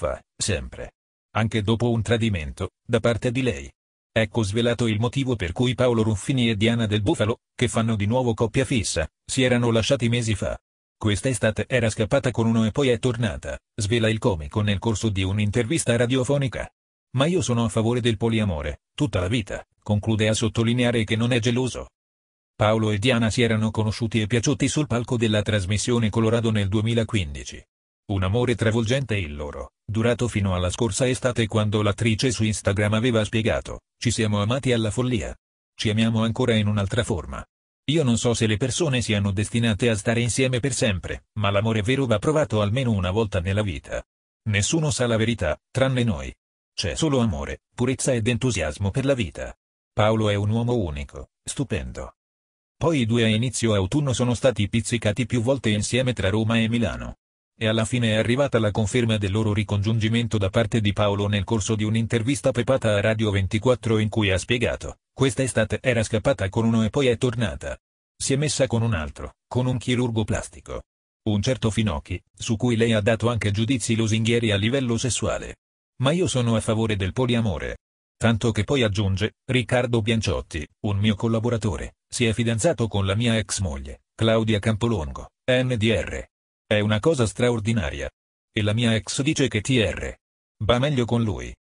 trionfa, sempre. Anche dopo un tradimento, da parte di lei. Ecco svelato il motivo per cui Paolo Ruffini e Diana del Bufalo, che fanno di nuovo coppia fissa, si erano lasciati mesi fa. Quest'estate era scappata con uno e poi è tornata, svela il comico nel corso di un'intervista radiofonica. Ma io sono a favore del poliamore, tutta la vita, conclude a sottolineare che non è geloso. Paolo e Diana si erano conosciuti e piaciuti sul palco della trasmissione Colorado nel 2015. Un amore travolgente il loro, durato fino alla scorsa estate quando l'attrice su Instagram aveva spiegato, ci siamo amati alla follia. Ci amiamo ancora in un'altra forma. Io non so se le persone siano destinate a stare insieme per sempre, ma l'amore vero va provato almeno una volta nella vita. Nessuno sa la verità, tranne noi. C'è solo amore, purezza ed entusiasmo per la vita. Paolo è un uomo unico, stupendo. Poi i due a inizio autunno sono stati pizzicati più volte insieme tra Roma e Milano e alla fine è arrivata la conferma del loro ricongiungimento da parte di Paolo nel corso di un'intervista pepata a Radio 24 in cui ha spiegato, questa estate era scappata con uno e poi è tornata. Si è messa con un altro, con un chirurgo plastico. Un certo Finocchi, su cui lei ha dato anche giudizi lusinghieri a livello sessuale. Ma io sono a favore del poliamore. Tanto che poi aggiunge, Riccardo Bianciotti, un mio collaboratore, si è fidanzato con la mia ex moglie, Claudia Campolongo, NDR, è una cosa straordinaria. E la mia ex dice che TR. Va meglio con lui.